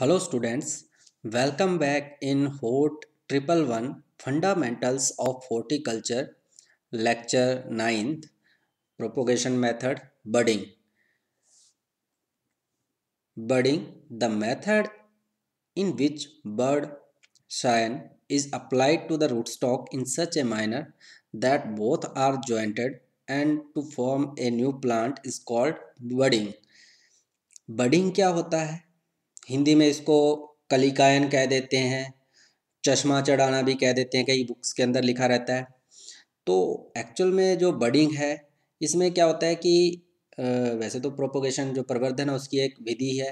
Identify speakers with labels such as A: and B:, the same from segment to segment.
A: Hello students welcome back in hort triple one fundamentals of horticulture lecture ninth propagation method budding budding the method in which bud scion is applied to the rootstock in such a manner that both are jointed and to form a new plant is called budding budding क्या होता है हिंदी में इसको कलिकायन कह देते हैं चश्मा चढ़ाना भी कह देते हैं कई बुक्स के अंदर लिखा रहता है तो एक्चुअल में जो बडिंग है इसमें क्या होता है कि वैसे तो प्रोपोगेशन जो प्रवर्धन है उसकी एक विधि है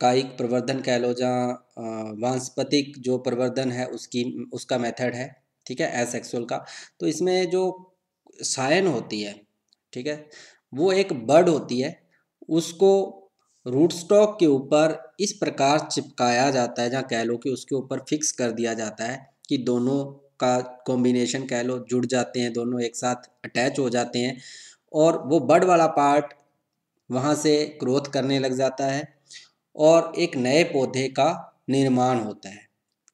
A: कायिक प्रवर्धन कह लो जहाँ वांस्पतिक जो प्रवर्धन है उसकी उसका मेथड है ठीक है एसेक्सुअल का तो इसमें जो सायन होती है ठीक है वो एक बर्ड होती है उसको रूट स्टॉक के ऊपर इस प्रकार चिपकाया जाता है जहाँ कह लो कि उसके ऊपर फिक्स कर दिया जाता है कि दोनों का कॉम्बिनेशन कह लो जुड़ जाते हैं दोनों एक साथ अटैच हो जाते हैं और वो बड वाला पार्ट वहाँ से ग्रोथ करने लग जाता है और एक नए पौधे का निर्माण होता है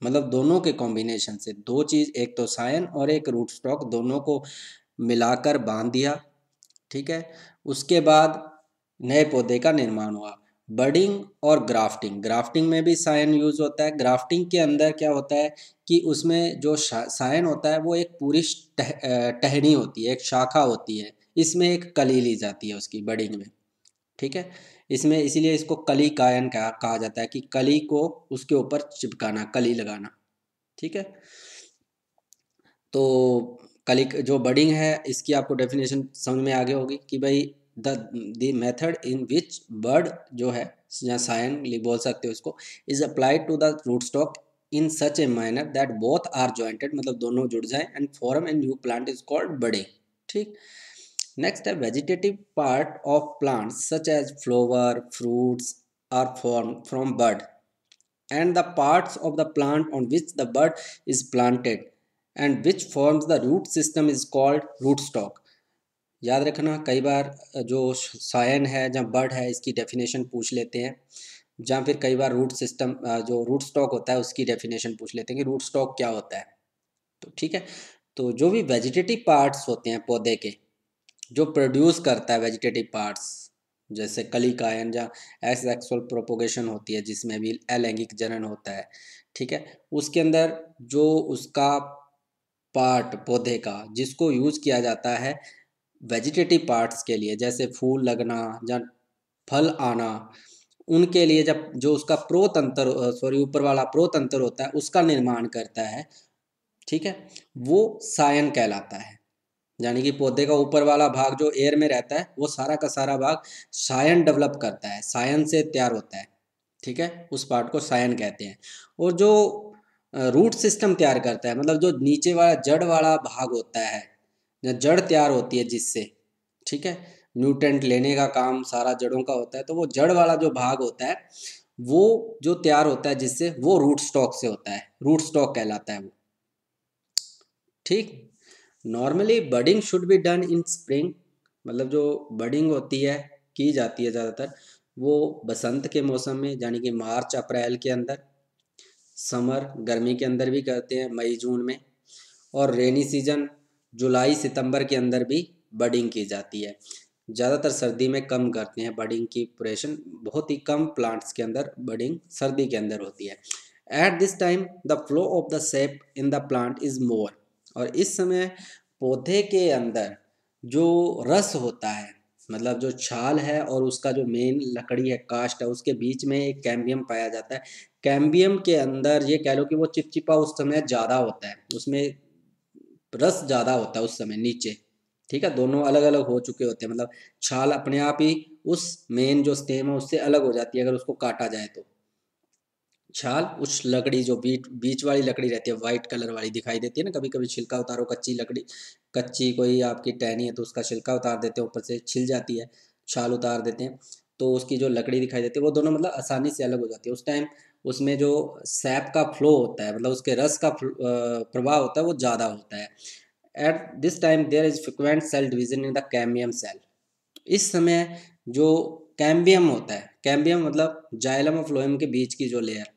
A: मतलब दोनों के कॉम्बिनेशन से दो चीज़ एक तो सायन और एक रूट स्टॉक दोनों को मिलाकर बांध दिया ठीक है उसके बाद नए पौधे का निर्माण हुआ बर्डिंग और ग्राफ्टिंग ग्राफ्टिंग में भी साइन यूज़ होता है ग्राफ्टिंग के अंदर क्या होता है कि उसमें जो साइन होता है वो एक पूरी टह, टहनी होती है एक शाखा होती है इसमें एक कली ली जाती है उसकी बर्डिंग में ठीक है इसमें इसीलिए इसको कली कायन कहा कहा जाता है कि कली को उसके ऊपर चिपकाना कली लगाना ठीक है तो कली जो बडिंग है इसकी आपको डेफिनेशन समझ में आगे होगी कि भाई the the method in which bud जो है या सायन बोल सकते हो इसको is applied to the rootstock in such a manner that both are jointed मतलब दोनों जुड़ जाए and form a new plant is called बड़े ठीक नेक्स्ट है vegetative part of plant such as flower fruits are form from bud and the parts of the plant on which the bud is planted and which forms the root system is called rootstock याद रखना कई बार जो सायन है जहाँ bird है इसकी definition पूछ लेते हैं जहाँ फिर कई बार रूट सिस्टम जो रूट स्टॉक होता है उसकी डेफिनेशन पूछ लेते हैं कि रूट स्टॉक क्या होता है तो ठीक है तो जो भी वेजिटेटिव पार्ट्स होते हैं पौधे के जो प्रोड्यूस करता है वेजिटेटिव पार्ट्स जैसे कली कायन या एस एक्सुअल प्रोपोगेशन होती है जिसमें भी अलैंगिक जनन होता है ठीक है उसके अंदर जो उसका पार्ट पौधे का जिसको यूज किया जाता है वेजिटेटिव पार्ट्स के लिए जैसे फूल लगना या फल आना उनके लिए जब जो उसका प्रोतंत्र सॉरी ऊपर वाला प्रोतंत्र होता है उसका निर्माण करता है ठीक है वो सायन कहलाता है यानी कि पौधे का ऊपर वाला भाग जो एयर में रहता है वो सारा का सारा भाग सायन डेवलप करता है सायन से तैयार होता है ठीक है उस पार्ट को सायन कहते हैं और जो रूट सिस्टम तैयार करता है मतलब जो नीचे वाला जड़ वाला भाग होता है या जड़ तैयार होती है जिससे ठीक है न्यूट्रेंट लेने का काम सारा जड़ों का होता है तो वो जड़ वाला जो भाग होता है वो जो तैयार होता है जिससे वो रूट स्टॉक से होता है रूट स्टॉक कहलाता है वो ठीक normally budding should be done in spring मतलब जो बडिंग होती है की जाती है ज़्यादातर वो बसंत के मौसम में यानी कि मार्च अप्रैल के अंदर समर गर्मी के अंदर भी करते हैं मई जून में और रेनी सीजन जुलाई सितंबर के अंदर भी बडिंग की जाती है ज़्यादातर सर्दी में कम करते हैं बडिंग की प्रेशन बहुत ही कम प्लांट्स के अंदर बडिंग सर्दी के अंदर होती है at this time the flow of the sap in the plant is more और इस समय पौधे के अंदर जो रस होता है मतलब जो छाल है और उसका जो मेन लकड़ी है कास्ट है उसके बीच में एक कैम्बियम पाया जाता है कैम्बियम के अंदर ये कह लो कि वो चिपचिपा उस समय ज़्यादा होता है उसमें रस ज़्यादा होता है उस समय नीचे ठीक है दोनों अलग अलग हो चुके होते हैं मतलब छाल अपने आप ही उस मेन जो स्टेम है उससे अलग हो जाती है अगर उसको काटा जाए तो छाल उस लकड़ी जो बीच बीच वाली लकड़ी रहती है व्हाइट कलर वाली दिखाई देती है ना कभी कभी छिलका उतारो कच्ची लकड़ी कच्ची कोई आपकी टहनी है तो उसका छिलका उतार देते हैं ऊपर से छिल जाती है छाल उतार देते हैं तो उसकी जो लकड़ी दिखाई देती है वो दोनों मतलब आसानी से अलग हो जाती है उस टाइम उसमें जो सैप का फ्लो होता है मतलब उसके रस का प्रभाव होता है वो ज़्यादा होता है at this time there is frequent cell division in the cambium cell इस समय जो कैम्बियम होता है कैम्बियम मतलब जाइलम और फ्लोएम के बीच की जो लेयर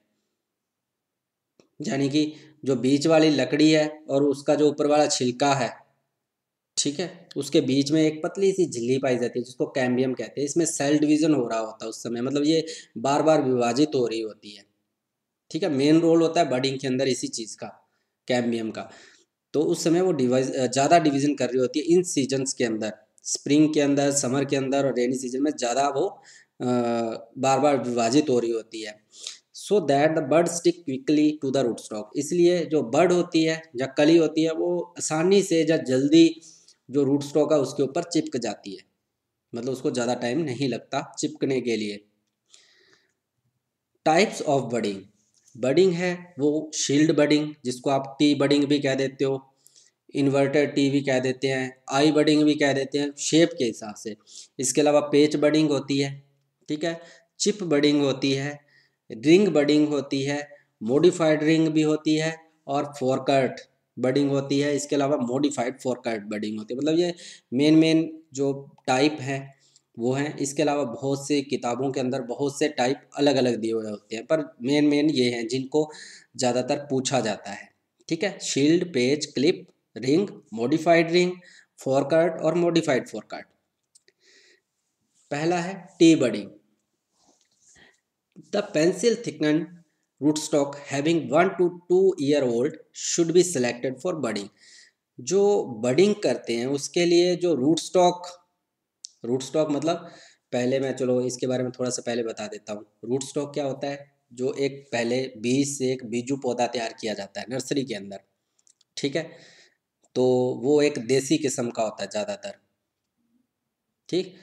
A: यानी कि जो बीच वाली लकड़ी है और उसका जो ऊपर वाला छिलका है ठीक है उसके बीच में एक पतली सी झिल्ली पाई जाती है जिसको कैम्बियम कहते हैं इसमें सेल डिवीजन हो रहा होता है उस समय मतलब ये बार बार विभाजित हो रही होती है ठीक है मेन रोल होता है बडिंग के अंदर इसी चीज़ का कैम्बियम का तो उस समय वो डिवाइज ज़्यादा डिवीजन कर रही होती है इन सीजन्स के अंदर स्प्रिंग के अंदर समर के अंदर और रेनी सीजन में ज़्यादा वो आ, बार बार विभाजित हो रही होती है so that the bud stick quickly to the rootstock इसलिए जो बर्ड होती है या कली होती है वो आसानी से या जल्दी जो रूट स्टॉक है उसके ऊपर चिपक जाती है मतलब उसको ज़्यादा टाइम नहीं लगता चिपकने के लिए टाइप्स ऑफ बडिंग बडिंग है वो शील्ड बडिंग जिसको आप टी बडिंग भी कह देते हो इन्वर्टर टी भी कह देते हैं आई बडिंग भी कह देते हैं शेप के हिसाब से इसके अलावा पेच बडिंग होती है ठीक है चिप बडिंग होती है रिंग बडिंग होती है मोडिफाइड रिंग भी होती है और फोरकट बडिंग होती है इसके अलावा मोडिफाइड फोरकट बडिंग होती है मतलब ये मेन मेन जो टाइप हैं वो हैं इसके अलावा बहुत से किताबों के अंदर बहुत से टाइप अलग अलग दिए हुए होते हैं पर मेन मेन ये हैं जिनको ज़्यादातर पूछा जाता है ठीक है shield patch clip ring modified ring forkert और मॉडिफाइड फॉरकार्ड पहला है T budding the pencil thicken rootstock having one to two year old should be selected for budding जो बडिंग करते हैं उसके लिए जो रूट स्टॉक रूट स्टॉक मतलब पहले मैं चलो इसके बारे में थोड़ा सा पहले बता देता हूँ रूट स्टॉक क्या होता है जो एक पहले बीज से एक बीजू पौधा तैयार किया जाता है नर्सरी के अंदर ठीक है तो वो एक देसी किस्म का होता है ज़्यादातर ठीक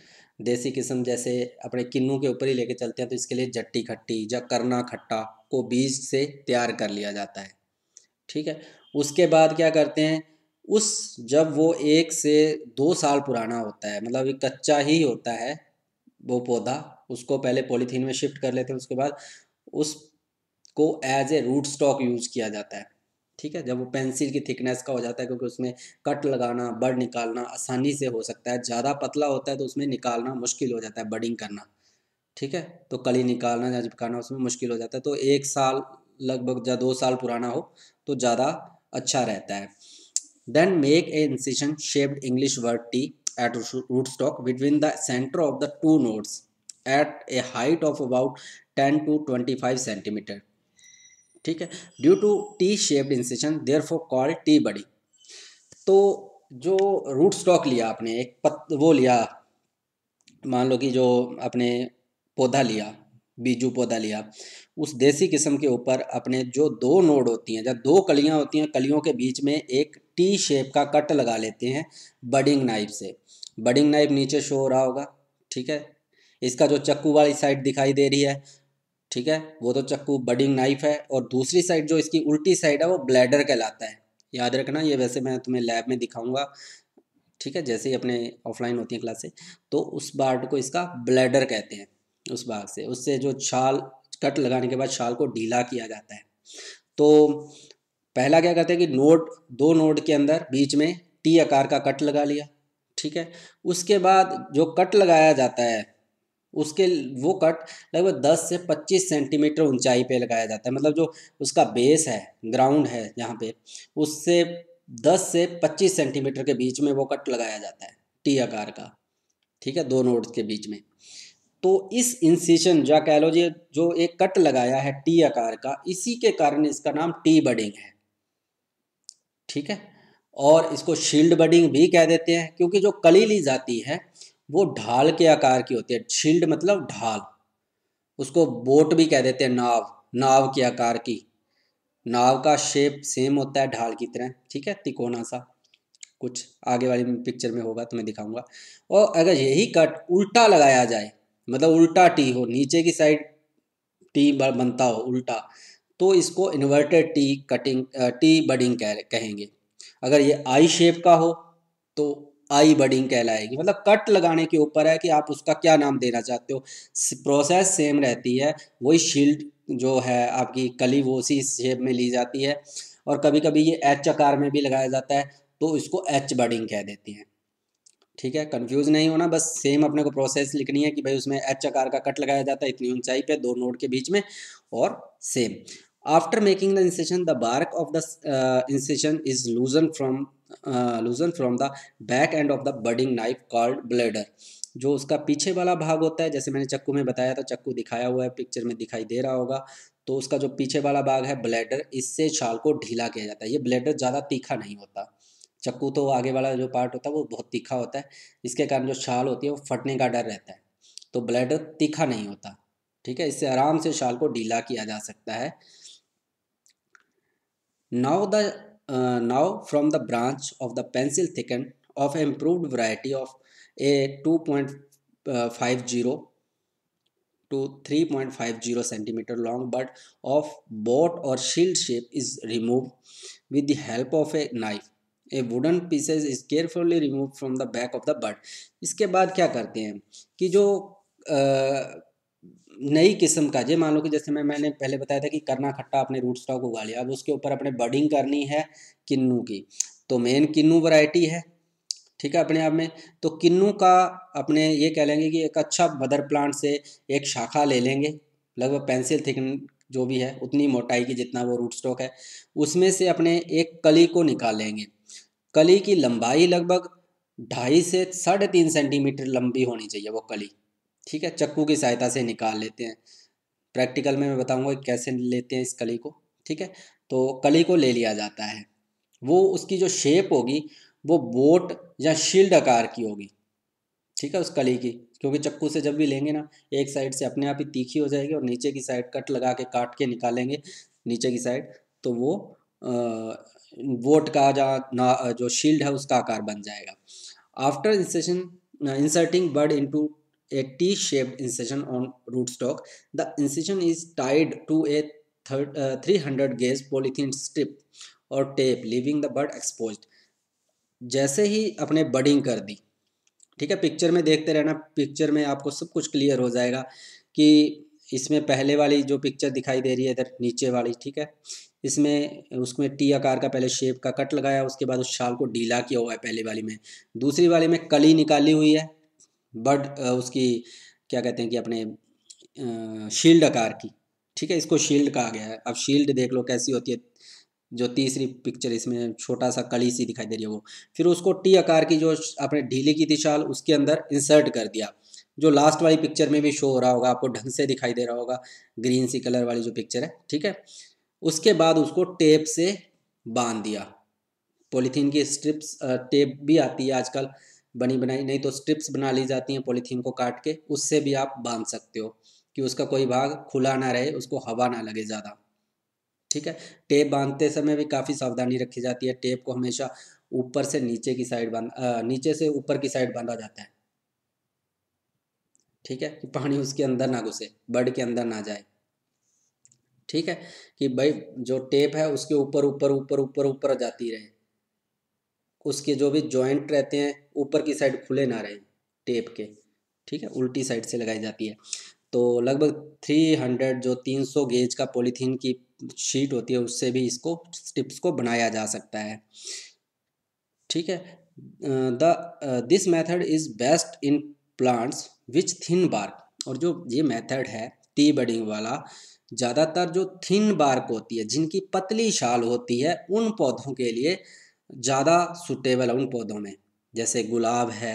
A: देसी किस्म जैसे अपने किन्नू के ऊपर ही लेके चलते हैं तो इसके लिए जट्टी खट्टी या करना खट्टा को बीज से तैयार कर लिया जाता है ठीक है उसके बाद क्या करते हैं उस जब वो एक से दो साल पुराना होता है मतलब एक कच्चा ही होता है वो पौधा उसको पहले पॉलीथीन में शिफ्ट कर लेते हैं उसके बाद उसको as a rootstock use किया जाता है ठीक है जब वो पेंसिल की थिकनेस का हो जाता है क्योंकि उसमें कट लगाना बर्ड निकालना आसानी से हो सकता है ज़्यादा पतला होता है तो उसमें निकालना मुश्किल हो जाता है बडिंग करना ठीक है तो कली निकालना या चिपकाना उसमें मुश्किल हो जाता है तो एक साल लगभग या दो साल पुराना हो तो ज़्यादा अच्छा रहता है then make an incision shaped english word t at rootstock between the center of the two nodes at a height of about 10 to 25 cm ठीक है due to T shaped incision therefore call T budding तो जो root stock लिया आपने एक पत वो लिया मान लो कि जो अपने पौधा लिया बीजू पौधा लिया उस देसी किस्म के ऊपर अपने जो दो नोड होती हैं जब दो कलियां होती हैं कलियों के बीच में एक टी शेप का कट लगा लेते हैं बडिंग नाइफ से बडिंग नाइफ नीचे शो हो रहा होगा ठीक है इसका जो चक्कू वाली साइड दिखाई दे रही है ठीक है वो तो चक्कू बडिंग नाइफ है और दूसरी साइड जो इसकी उल्टी साइड है वो ब्लैडर कहलाता है याद रखना ये वैसे मैं तुम्हें लैब में दिखाऊंगा ठीक है जैसे ही अपने ऑफलाइन होती है क्लासे तो उस पार्ट को इसका ब्लैडर कहते हैं उस भाग से उससे जो छाल कट लगाने के बाद छाल को ढीला किया जाता है तो पहला क्या करते हैं कि नोड दो नोड के अंदर बीच में टी आकार का कट लगा लिया ठीक है उसके बाद जो कट लगाया जाता है उसके वो कट लगभग 10 से 25 सेंटीमीटर ऊंचाई पे लगाया जाता है मतलब जो उसका बेस है ग्राउंड है जहाँ पे उससे 10 से 25 सेंटीमीटर के बीच में वो कट लगाया जाता है टी आकार का ठीक है दो नोड्स के बीच में तो इस इंसिशन या कह लो जी जो एक कट लगाया है टी आकार का इसी के कारण इसका नाम टी बडिंग है ठीक है और इसको शील्ड बडिंग भी कह देते हैं क्योंकि जो कली ली जाती है वो ढाल के आकार की होती है शील्ड मतलब ढाल उसको बोट भी कह देते हैं नाव नाव के आकार की नाव का शेप सेम होता है ढाल की तरह ठीक है तिकोना सा कुछ आगे वाली पिक्चर में होगा तो मैं दिखाऊंगा और अगर यही कट उल्टा लगाया जाए मतलब उल्टा टी हो नीचे की साइड टी बनता हो उल्टा तो इसको inverted T cutting T budding कह कहेंगे अगर ये आई शेप का हो तो आई बडिंग कहलाएगी मतलब कट लगाने के ऊपर है कि आप उसका क्या नाम देना चाहते हो प्रोसेस सेम रहती है वही शील्ड जो है आपकी कली वो उसी शेप में ली जाती है और कभी कभी ये एच आकार में भी लगाया जाता है तो इसको एच बडिंग कह देती हैं ठीक है कंफ्यूज नहीं होना बस सेम अपने को प्रोसेस लिखनी है कि भाई उसमें एच आकार का कट लगाया जाता है इतनी ऊंचाई पे दो नोड के बीच में और same After making the incision, the bark of the uh, incision is loosened from uh, loosened from the back end of the budding knife called bladder. जो उसका पीछे वाला भाग होता है जैसे मैंने चक्कू में बताया था चक्कू दिखाया हुआ है पिक्चर में दिखाई दे रहा होगा तो उसका जो पीछे वाला भाग है ब्लेडर इससे छाल को ढीला किया जाता है ये ब्लेडर ज़्यादा तीखा नहीं होता चक्कू तो आगे वाला जो पार्ट होता है वो बहुत तीखा होता है इसके कारण जो छाल होती है वो फटने का डर रहता है तो ब्लेडर तीखा नहीं होता ठीक है इससे आराम से छाल को ढीला किया जा सकता है Now the uh, now from the branch of the pencil thicken of improved variety of a 2.50 to 3.50 centimeter long but of boat or shield shape is removed with the help of a knife a wooden pieces is carefully remove from the back of the bud इसके बाद क्या करते हैं कि जो नई किस्म का जे मान लो कि जैसे मैं मैंने पहले बताया था कि करना खट्टा अपने रूट स्टॉक उगा लिया अब उसके ऊपर अपने बर्डिंग करनी है किन्नू की तो मेन किन्नू वैरायटी है ठीक है अपने आप में तो किन्नू का अपने ये कह लेंगे कि एक अच्छा मदर प्लांट से एक शाखा ले लेंगे लगभग पेंसिल थिक जो भी है उतनी मोटाई की जितना वो रूट स्टॉक है उसमें से अपने एक कली को निकाल लेंगे कली की लंबाई लगभग ढाई से साढ़े तीन सेंटीमीटर लंबी होनी चाहिए वो कली ठीक है चक्कू की सहायता से निकाल लेते हैं प्रैक्टिकल में मैं बताऊंगा कैसे लेते हैं इस कली को ठीक है तो कली को ले लिया जाता है वो उसकी जो शेप होगी वो बोट या शील्ड आकार की होगी ठीक है उस कली की क्योंकि चक्कू से जब भी लेंगे ना एक साइड से अपने आप ही तीखी हो जाएगी और नीचे की साइड कट लगा के काट के निकालेंगे नीचे की साइड तो वो वोट का जहाँ ना जो शील्ड है उसका आकार बन जाएगा after incision inserting bud into a T-shaped incision on rootstock. The incision is tied to a 300 uh, gauge polythene strip और tape leaving the bud expose जैसे ही अपने बडिंग कर दी ठीक है पिक्चर में देखते रहना पिक्चर में आपको सब कुछ क्लियर हो जाएगा कि इसमें पहले वाली जो पिक्चर दिखाई दे रही है इधर नीचे वाली ठीक है इसमें उसमें टी आकार का पहले शेप का कट लगाया उसके बाद उस शाल को ढीला किया हुआ है पहले वाली में दूसरी वाली में कली निकाली हुई है बड उसकी क्या कहते हैं कि अपने शील्ड आकार की ठीक है इसको शील्ड कहा गया है अब शील्ड देख लो कैसी होती है जो तीसरी पिक्चर इसमें छोटा सा कली सी दिखाई दे रही है वो फिर उसको टी आकार की जो आपने ढीली की थी शाल उसके अंदर इंसर्ट कर दिया जो लास्ट वाली पिक्चर में भी शो हो रहा होगा आपको ढंग से दिखाई दे रहा होगा ग्रीन सी कलर वाली जो पिक्चर है ठीक है उसके बाद उसको टेप से बांध दिया पॉलीथीन की स्ट्रिप्स टेप भी आती है आजकल बनी बनाई नहीं तो स्ट्रिप्स बना ली जाती हैं पॉलीथीन को काट के उससे भी आप बांध सकते हो कि उसका कोई भाग खुला ना रहे उसको हवा ना लगे ज़्यादा ठीक है टेप बांधते समय भी काफ़ी सावधानी रखी जाती है टेप को हमेशा ऊपर से नीचे की साइड बांध नीचे से ऊपर की साइड बांधा जाता है ठीक है कि पानी उसके अंदर ना घुसे बर्ड के अंदर ना जाए ठीक है कि भाई जो टेप है उसके ऊपर ऊपर ऊपर ऊपर ऊपर जाती रहे उसके जो भी जॉइंट रहते हैं ऊपर की साइड खुले ना रहें टेप के ठीक है उल्टी साइड से लगाई जाती है तो लगभग थ्री हंड्रेड जो तीन सौ गेज का पॉलीथीन की शीट होती है उससे भी इसको स्टिप्स को बनाया जा सकता है ठीक है the this method is best in plants which thin bark और जो ये मेथड है टी बडिंग वाला ज़्यादातर जो थिन बार्क होती है जिनकी पतली शाल होती है उन पौधों के लिए ज़्यादा सूटेबल है उन पौधों में जैसे गुलाब है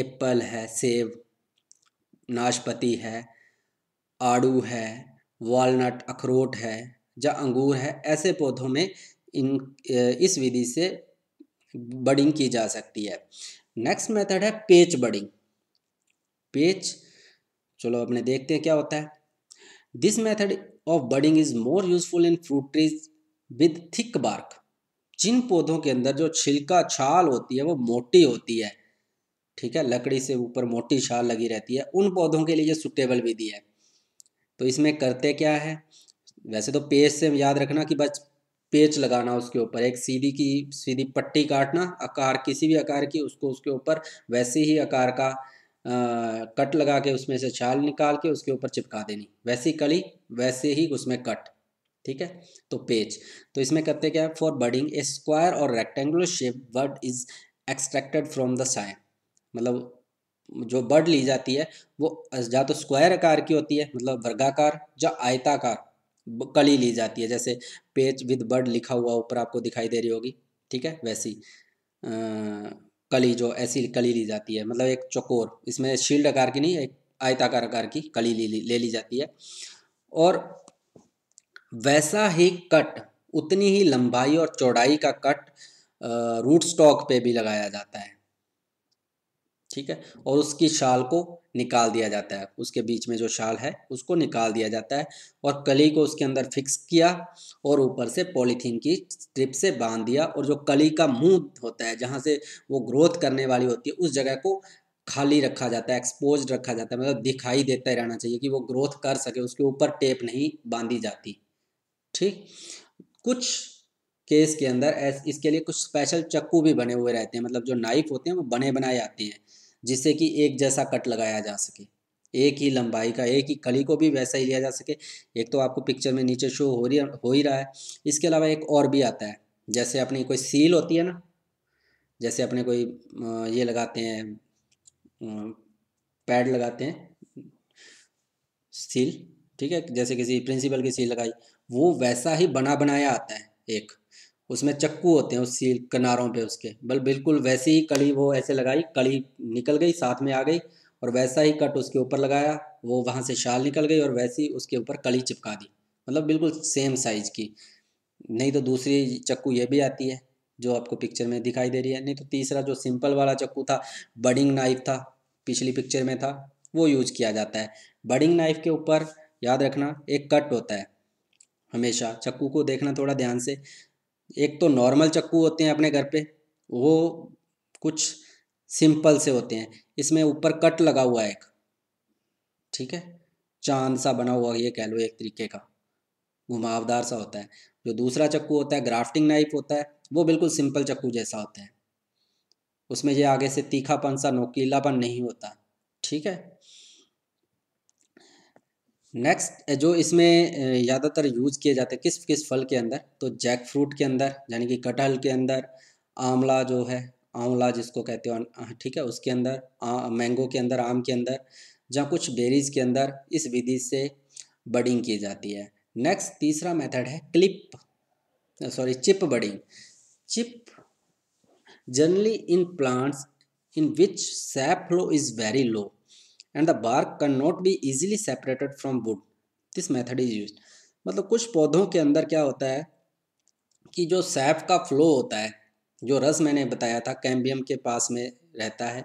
A: एप्पल है सेब नाशपाती है आड़ू है वॉलनट अखरोट है या अंगूर है ऐसे पौधों में इन इस विधि से बडिंग की जा सकती है नेक्स्ट मेथड है पेच बडिंग पेच चलो अपने देखते हैं क्या होता है this method of budding is more useful in fruit trees with thick bark जिन पौधों के अंदर जो छिलका छाल होती है वो मोटी होती है ठीक है लकड़ी से ऊपर मोटी छाल लगी रहती है उन पौधों के लिए ये सुटेबल विधि है तो इसमें करते क्या है वैसे तो पेज से याद रखना कि बस पेच लगाना उसके ऊपर एक सीधी की सीधी पट्टी काटना आकार किसी भी आकार की उसको उसके ऊपर वैसे ही आकार का आ, कट लगा के उसमें से छाल निकाल के उसके ऊपर चिपका देनी वैसी कली वैसे ही उसमें कट ठीक है तो पेज तो इसमें करते क्या है फॉर बर्डिंग ए स्क्वायर और rectangular shape bud is extracted from the scion मतलब जो बर्ड ली जाती है वो या तो स्क्वायर आकार की होती है मतलब वर्गाकार या आयताकार कली ली जाती है जैसे पेज विद बर्ड लिखा हुआ ऊपर आपको दिखाई दे रही होगी ठीक है वैसी आ, कली जो ऐसी कली ली जाती है मतलब एक चकोर इसमें शील्ड आकार की नहीं एक आयताकार आकार की कली ली, ले ली जाती है और वैसा ही कट उतनी ही लंबाई और चौड़ाई का कट रूट स्टॉक पे भी लगाया जाता है ठीक है और उसकी शाल को निकाल दिया जाता है उसके बीच में जो शाल है उसको निकाल दिया जाता है और कली को उसके अंदर फिक्स किया और ऊपर से पॉलीथीन की स्ट्रिप से बांध दिया और जो कली का मुंह होता है जहाँ से वो ग्रोथ करने वाली होती है उस जगह को खाली रखा जाता है एक्सपोज रखा जाता है मतलब दिखाई देता रहना चाहिए कि वो ग्रोथ कर सके उसके ऊपर टेप नहीं बांधी जाती ठीक कुछ केस के अंदर ऐस इसके लिए कुछ स्पेशल चक्कू भी बने हुए रहते हैं मतलब जो नाइफ होते हैं वो बने बनाए आते हैं जिससे कि एक जैसा कट लगाया जा सके एक ही लंबाई का एक ही कली को भी वैसा ही लिया जा सके एक तो आपको पिक्चर में नीचे शो हो रही हो ही रहा है इसके अलावा एक और भी आता है जैसे अपनी कोई सील होती है ना जैसे अपने कोई ये लगाते हैं पैड लगाते हैं सील ठीक है जैसे किसी प्रिंसिपल की सील लगाई वो वैसा ही बना बनाया आता है एक उसमें चक्कू होते हैं उस सील किनारों पे उसके बल बिल्कुल वैसी ही कड़ी वो ऐसे लगाई कड़ी निकल गई साथ में आ गई और वैसा ही कट उसके ऊपर लगाया वो वहाँ से शाल निकल गई और वैसी उसके ऊपर कड़ी चिपका दी मतलब बिल्कुल सेम साइज़ की नहीं तो दूसरी चक्कू ये भी आती है जो आपको पिक्चर में दिखाई दे रही है नहीं तो तीसरा जो सिंपल वाला चक्कू था बडिंग नाइफ था पिछली पिक्चर में था वो यूज किया जाता है बडिंग नाइफ के ऊपर याद रखना एक कट होता है हमेशा चक्कू को देखना थोड़ा ध्यान से एक तो नॉर्मल चक्कू होते हैं अपने घर पे वो कुछ सिंपल से होते हैं इसमें ऊपर कट लगा हुआ है एक ठीक है चांद सा बना हुआ ये कह लो एक तरीके का घुमावदार सा होता है जो दूसरा चक्कू होता है ग्राफ्टिंग नाइफ होता है वो बिल्कुल सिंपल चक्कू जैसा होता है उसमें ये आगे से तीखापन सा नोकीलापन नहीं होता ठीक है नेक्स्ट जो इसमें ज़्यादातर यूज़ किए जाते हैं किस किस फल के अंदर तो जैक फ्रूट के अंदर यानी कि कटहल के अंदर आंवला जो है आंवला जिसको कहते हो ठीक है उसके अंदर मैंगो के अंदर आम के अंदर या कुछ बेरीज के अंदर इस विधि से बडिंग की जाती है नेक्स्ट तीसरा मेथड है clip sorry chip budding chip generally in plants in which sap flow is very low and the bark can not be easily separated from wood this method is use मतलब कुछ पौधों के अंदर क्या होता है कि जो सैप का फ्लो होता है जो रस मैंने बताया था कैम्बियम के पास में रहता है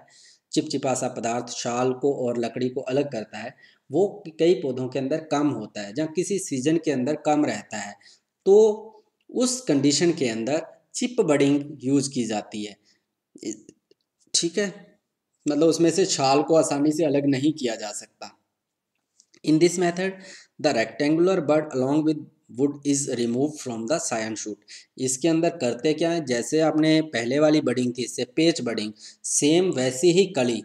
A: चिपचिपा सा पदार्थ शाल को और लकड़ी को अलग करता है वो कई पौधों के अंदर कम होता है जहाँ किसी सीजन के अंदर कम रहता है तो उस कंडीशन के अंदर चिप बडिंग यूज़ की जाती है ठीक है मतलब उसमें से छाल को आसानी से अलग नहीं किया जा सकता in this method the rectangular bud along with wood is remove from the scion shoot इसके अंदर करते क्या है जैसे आपने पहले वाली बडिंग थी इससे पेच बडिंग सेम वैसी ही कली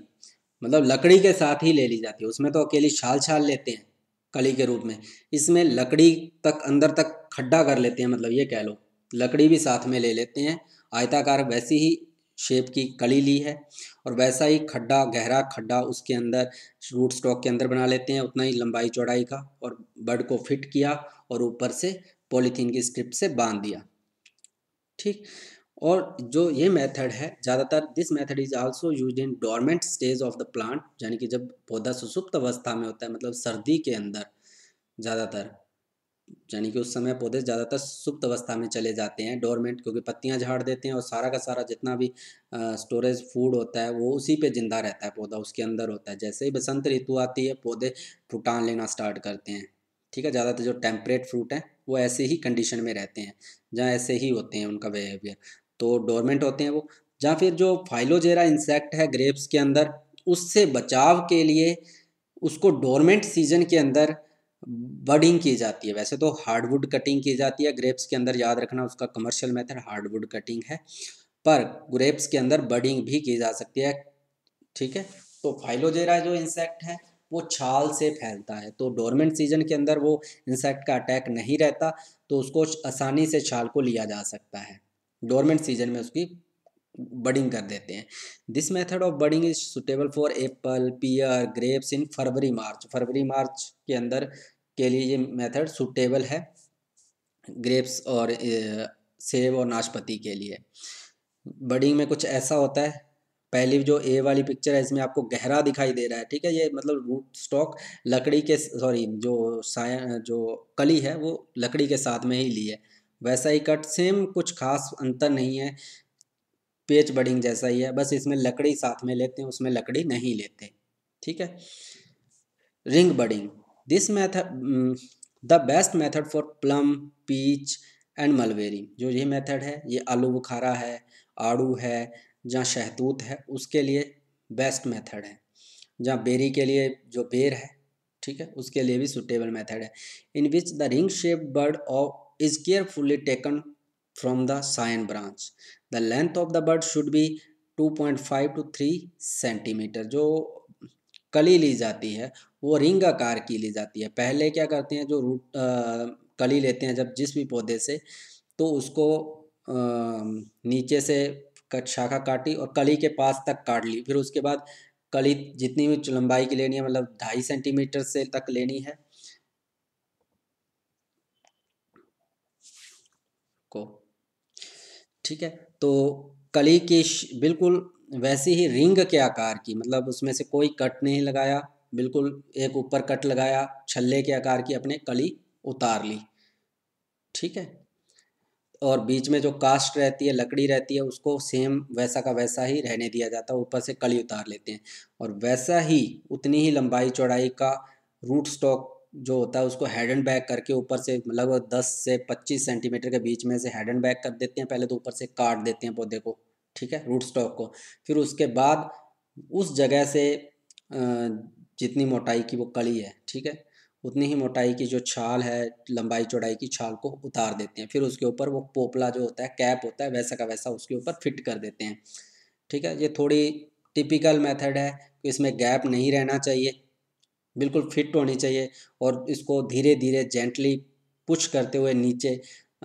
A: मतलब लकड़ी के साथ ही ले ली जाती है उसमें तो अकेली छाल छाल लेते हैं कली के रूप में इसमें लकड़ी तक अंदर तक खड्डा कर लेते हैं मतलब ये कह लो लकड़ी भी साथ में ले लेते हैं आयताकार वैसी ही शेप की कड़ी ली है और वैसा ही खड्डा गहरा खड्डा उसके अंदर रूट स्टॉक के अंदर बना लेते हैं उतना ही लंबाई चौड़ाई का और बर्ड को फिट किया और ऊपर से पॉलीथीन की स्ट्रिप से बांध दिया ठीक और जो ये मेथड है ज़्यादातर this method is also use in dormant stage of the plant यानी कि जब पौधा सुसुप्त अवस्था में होता है मतलब सर्दी के अंदर ज़्यादातर यानी कि उस समय पौधे ज़्यादातर सुप्त अवस्था में चले जाते हैं डोरमेंट क्योंकि पत्तियां झाड़ देते हैं और सारा का सारा जितना भी आ, स्टोरेज फूड होता है वो उसी पे ज़िंदा रहता है पौधा उसके अंदर होता है जैसे ही बसंत ऋतु आती है पौधे फुटान लेना स्टार्ट करते हैं ठीक है ज़्यादातर जो टेम्परेट फ्रूट हैं वो ऐसे ही कंडीशन में रहते हैं जहाँ ऐसे ही होते हैं उनका बिहेवियर तो डोरमेंट होते हैं वो या फिर जो फाइलोजेरा इंसेक्ट है ग्रेप्स के अंदर उससे बचाव के लिए उसको डोरमेंट सीजन के अंदर बडिंग की जाती है वैसे तो हार्डवुड कटिंग की जाती है ग्रेप्स के अंदर याद रखना उसका कमर्शियल मेथड हार्डवुड कटिंग है पर ग्रेप्स के अंदर बडिंग भी की जा सकती है ठीक है तो फाइलोजेरा जो इंसेक्ट है वो छाल से फैलता है तो डोरमेंट सीजन के अंदर वो इंसेक्ट का अटैक नहीं रहता तो उसको आसानी से छाल को लिया जा सकता है डोरमेंट सीजन में उसकी बडिंग कर देते हैं this method of budding is suitable for apple pear grapes in February March फरवरी मार्च के अंदर के लिए ये मेथड सुटेबल है ग्रेप्स और सेब और नाशपाती के लिए बडिंग में कुछ ऐसा होता है पहली जो ए वाली पिक्चर है इसमें आपको गहरा दिखाई दे रहा है ठीक है ये मतलब रूट स्टॉक लकड़ी के सॉरी जो साय जो कली है वो लकड़ी के साथ में ही ली है वैसा ही कट सेम कुछ खास अंतर नहीं है पेच बडिंग जैसा ही है बस इसमें लकड़ी साथ में लेते हैं उसमें लकड़ी नहीं लेते ठीक है ring budding this method the best method for plum peach and mulberry जो ये मैथड है ये आलू बुखारा है आड़ू है जहाँ शहतूत है उसके लिए बेस्ट मैथड है जहाँ बेरी के लिए जो बेर है ठीक है उसके लिए भी सुटेबल मैथड है in which the ring shape bud off is carefully taken from the cyan branch. The length of the bud should be 2.5 to 3 centimetre जो कली ली जाती है वो रिंग आकार की ली जाती है पहले क्या करते हैं जो रूट आ, कली लेते हैं जब जिस भी पौधे से तो उसको आ, नीचे से कट शाखा काटी और कली के पास तक काट ली फिर उसके बाद कली जितनी भी लंबाई की लेनी है मतलब ढाई सेंटीमीटर से तक लेनी है को ठीक है तो कली की बिल्कुल वैसे ही रिंग के आकार की मतलब उसमें से कोई कट नहीं लगाया बिल्कुल एक ऊपर कट लगाया छल्ले के आकार की अपने कली उतार ली ठीक है और बीच में जो कास्ट रहती है लकड़ी रहती है उसको सेम वैसा का वैसा ही रहने दिया जाता है ऊपर से कली उतार लेते हैं और वैसा ही उतनी ही लंबाई चौड़ाई का रूट स्टॉक जो होता है उसको हेड एंड बैक करके ऊपर से लगभग दस से पच्चीस सेंटीमीटर के बीच में से हेड एंड बैक कर देते हैं पहले तो ऊपर से काट देते हैं पौधे को ठीक है रूट स्टॉक को फिर उसके बाद उस जगह से जितनी मोटाई की वो कड़ी है ठीक है उतनी ही मोटाई की जो छाल है लंबाई चौड़ाई की छाल को उतार देते हैं फिर उसके ऊपर वो पोपला जो होता है कैप होता है वैसा का वैसा उसके ऊपर फिट कर देते हैं ठीक है ये थोड़ी टिपिकल मेथड है इसमें गैप नहीं रहना चाहिए बिल्कुल फिट होनी चाहिए और इसको धीरे धीरे जेंटली पुश करते हुए नीचे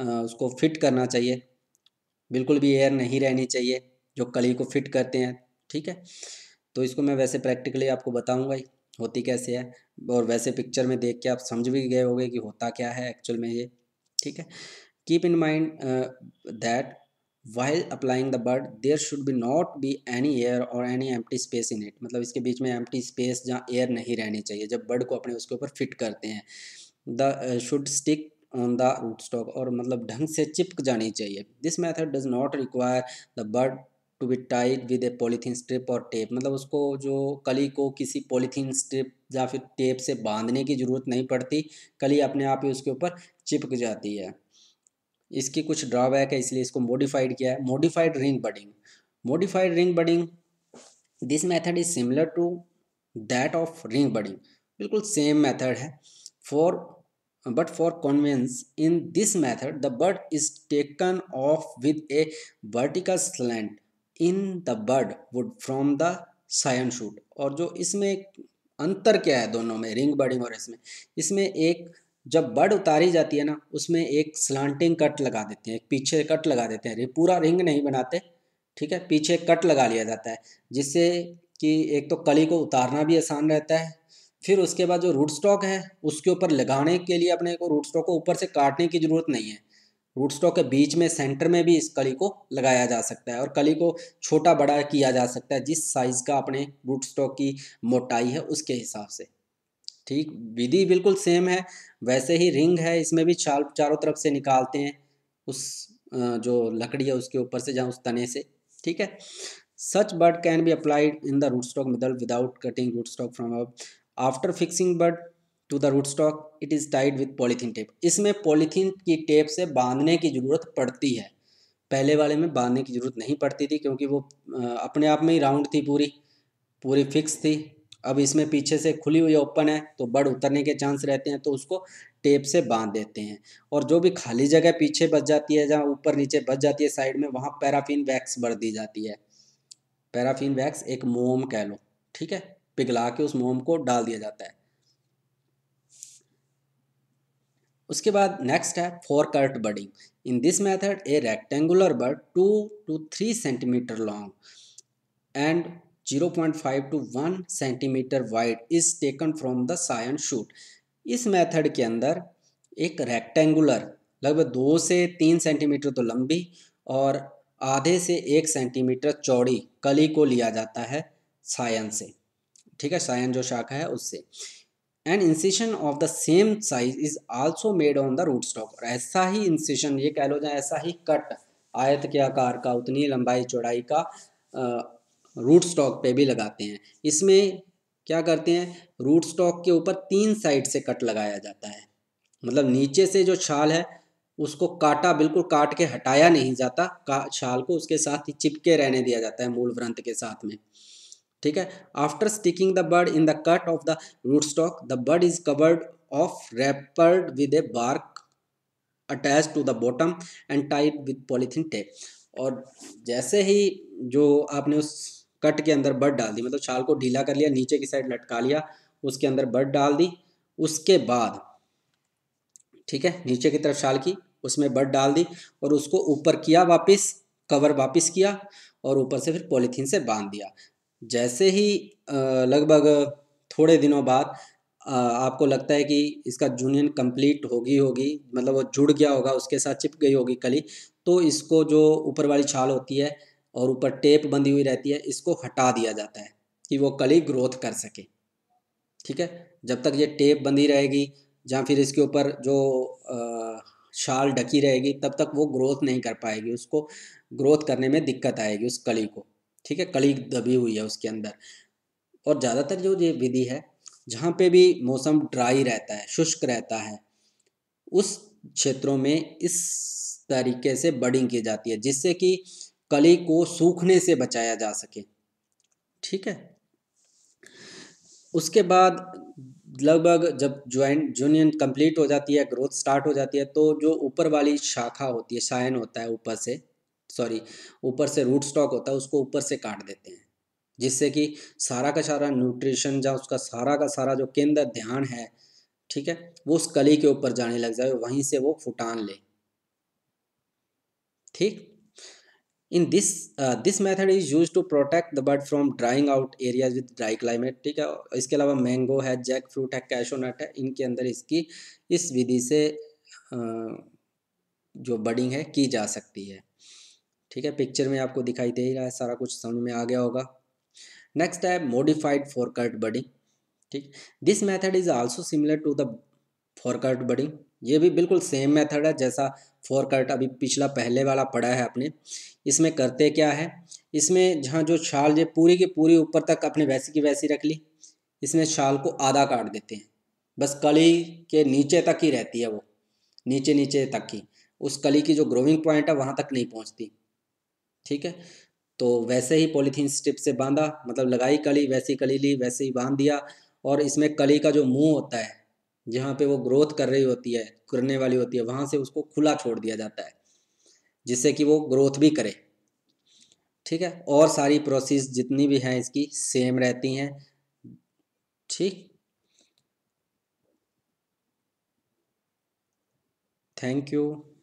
A: उसको फिट करना चाहिए बिल्कुल भी एयर नहीं रहनी चाहिए जो कली को फिट करते हैं ठीक है तो इसको मैं वैसे प्रैक्टिकली आपको बताऊंगा ही होती कैसे है और वैसे पिक्चर में देख के आप समझ भी गए होंगे कि होता क्या है एक्चुअल में ये ठीक है keep in mind that while applying the bead there should be not be any air और एनी टी स्पेस इन इट मतलब इसके बीच में टी स्पेस जहाँ एयर नहीं रहनी चाहिए जब बर्ड को अपने उसके ऊपर फिट करते हैं the should stick on the rootstock और मतलब ढंग से चिपक जानी चाहिए this method does not require the bud to be tied with a polythene strip और टेप मतलब उसको जो कली को किसी पॉलीथीन स्ट्रिप या फिर टेप से बांधने की ज़रूरत नहीं पड़ती कली अपने आप ही उसके ऊपर चिपक जाती है इसकी कुछ ड्रॉबैक है इसलिए इसको मॉडिफाइड किया है modified ring budding modified ring budding this method is similar to that of ring budding बिल्कुल सेम मेथड है for but for convenience in this method the bud is taken off with a vertical slant in the bud wood from the scion shoot और जो इसमें अंतर क्या है दोनों में रिंग बडिंग और इसमें इसमें एक जब बर्ड उतारी जाती है ना उसमें एक स्लांटिंग कट लगा देते हैं एक पीछे कट लगा देते हैं पूरा रिंग नहीं बनाते ठीक है पीछे कट लगा लिया जाता है जिससे कि एक तो कली को उतारना भी आसान रहता है फिर उसके बाद जो रूट स्टॉक है उसके ऊपर लगाने के लिए अपने को रूट स्टॉक को ऊपर से काटने की ज़रूरत नहीं है रूट स्टॉक के बीच में सेंटर में भी इस कली को लगाया जा सकता है और कली को छोटा बड़ा किया जा सकता है जिस साइज़ का अपने रूट स्टॉक की मोटाई है उसके हिसाब से ठीक विधि बिल्कुल सेम है वैसे ही रिंग है इसमें भी चार चारों तरफ से निकालते हैं उस जो लकड़ी है उसके ऊपर से जहाँ उस तने से ठीक है such bud can be applied in the rootstock middle without cutting rootstock from अब after fixing bud to the rootstock it is tied with polythene tape इसमें पॉलीथीन की टेप से बांधने की ज़रूरत पड़ती है पहले वाले में बांधने की ज़रूरत नहीं पड़ती थी क्योंकि वो अपने आप में ही राउंड थी पूरी पूरी फिक्स थी अब इसमें पीछे से खुली हुई ओपन है तो बर्ड उतरने के चांस रहते हैं तो उसको टेप से बांध देते हैं और जो भी खाली जगह पीछे बच जाती है जहाँ ऊपर नीचे बच जाती है साइड में वहाँ पैराफिन वैक्स भर दी जाती है पैराफिन वैक्स एक मोम कह लो ठीक है पिघला के उस मोम को डाल दिया जाता है उसके बाद नेक्स्ट है forkert budding in this method a rectangular bud two to three centimetre long and 0.5 to 1 centimetre wide is taken from the scion shoot इस मेथड के अंदर एक रेक्टेंगुलर लगभग दो से तीन सेंटीमीटर तो लंबी और आधे से एक सेंटीमीटर चौड़ी कली को लिया जाता है सायन से ठीक है सायन जो शाखा है उससे and incision of the same size is also made on the rootstock और ऐसा ही इंसिशन ये कह लो जाए ऐसा ही कट आयत के आकार का उतनी लंबाई चौड़ाई का रूट स्टॉक पे भी लगाते हैं इसमें क्या करते हैं रूट स्टॉक के ऊपर तीन साइड से कट लगाया जाता है मतलब नीचे से जो छाल है उसको काटा बिल्कुल काट के हटाया नहीं जाता का छाल को उसके साथ ही चिपके रहने दिया जाता है मूल व्रंथ के साथ में ठीक है after sticking the bud in the cut of the rootstock the bud is covered of wrapped with a bark attach to the bottom and tied with polythene tape और जैसे ही जो आपने उस कट के अंदर बर्ड डाल दी मतलब छाल को ढीला कर लिया नीचे की साइड लटका लिया उसके अंदर बर्ड डाल दी उसके बाद ठीक है नीचे की तरफ छाल की उसमें बर्ड डाल दी और उसको ऊपर किया वापस कवर वापस किया और ऊपर से फिर पॉलीथीन से बांध दिया जैसे ही लगभग थोड़े दिनों बाद आपको लगता है कि इसका जूनियन कंप्लीट होगी होगी मतलब वो जुड़ गया होगा उसके साथ चिप गई होगी कली तो इसको जो ऊपर वाली छाल होती है और ऊपर टेप बंधी हुई रहती है इसको हटा दिया जाता है कि वो कली ग्रोथ कर सके ठीक है जब तक ये टेप बंधी रहेगी या फिर इसके ऊपर जो शाल ढकी रहेगी तब तक वो ग्रोथ नहीं कर पाएगी उसको ग्रोथ करने में दिक्कत आएगी उस कली को ठीक है कली दबी हुई है उसके अंदर और ज़्यादातर जो ये विधि है जहाँ पे भी मौसम ड्राई रहता है शुष्क रहता है उस क्षेत्रों में इस तरीके से बडिंग की जाती है जिससे कि कली को सूखने से बचाया जा सके ठीक है उसके बाद लगभग जब ज्वाइन जूनियन कंप्लीट हो जाती है ग्रोथ स्टार्ट हो जाती है तो जो ऊपर वाली शाखा होती है शायन होता है ऊपर से सॉरी ऊपर से रूट स्टॉक होता है उसको ऊपर से काट देते हैं जिससे कि सारा का सारा न्यूट्रिशन या उसका सारा का सारा जो केंद्र ध्यान है ठीक है वो उस कली के ऊपर जाने लग जाए वहीं से वो फुटान ले ठीक in this this method is use to protect the bud from drying out areas with dry climate ठीक है इसके अलावा मैंगो है जैक फ्रूट है कैशोनट है इनके अंदर इसकी इस विधि से जो बडिंग है की जा सकती है ठीक है पिक्चर में आपको दिखाई दे रहा है सारा कुछ समझ में आ गया होगा नेक्स्ट है मोडिफाइड फॉरकट बडिंग ठीक this method is also similar to the forkert budding ये भी बिल्कुल सेम मेथड है जैसा फोर कट अभी पिछला पहले वाला पड़ा है आपने इसमें करते क्या है इसमें जहाँ जो छाल ये पूरी की पूरी ऊपर तक अपने वैसी की वैसी रख ली इसमें छाल को आधा काट देते हैं बस कली के नीचे तक ही रहती है वो नीचे नीचे तक ही उस कली की जो ग्रोविंग पॉइंट है वहाँ तक नहीं पहुँचती ठीक है तो वैसे ही पॉलीथीन स्टिप से बांधा मतलब लगाई कली वैसी कली ली वैसे ही बांध दिया और इसमें कली का जो मुंह होता है जहाँ पे वो ग्रोथ कर रही होती है करने वाली होती है वहाँ से उसको खुला छोड़ दिया जाता है जिससे कि वो ग्रोथ भी करे ठीक है और सारी प्रोसेस जितनी भी हैं इसकी सेम रहती हैं ठीक थैंक यू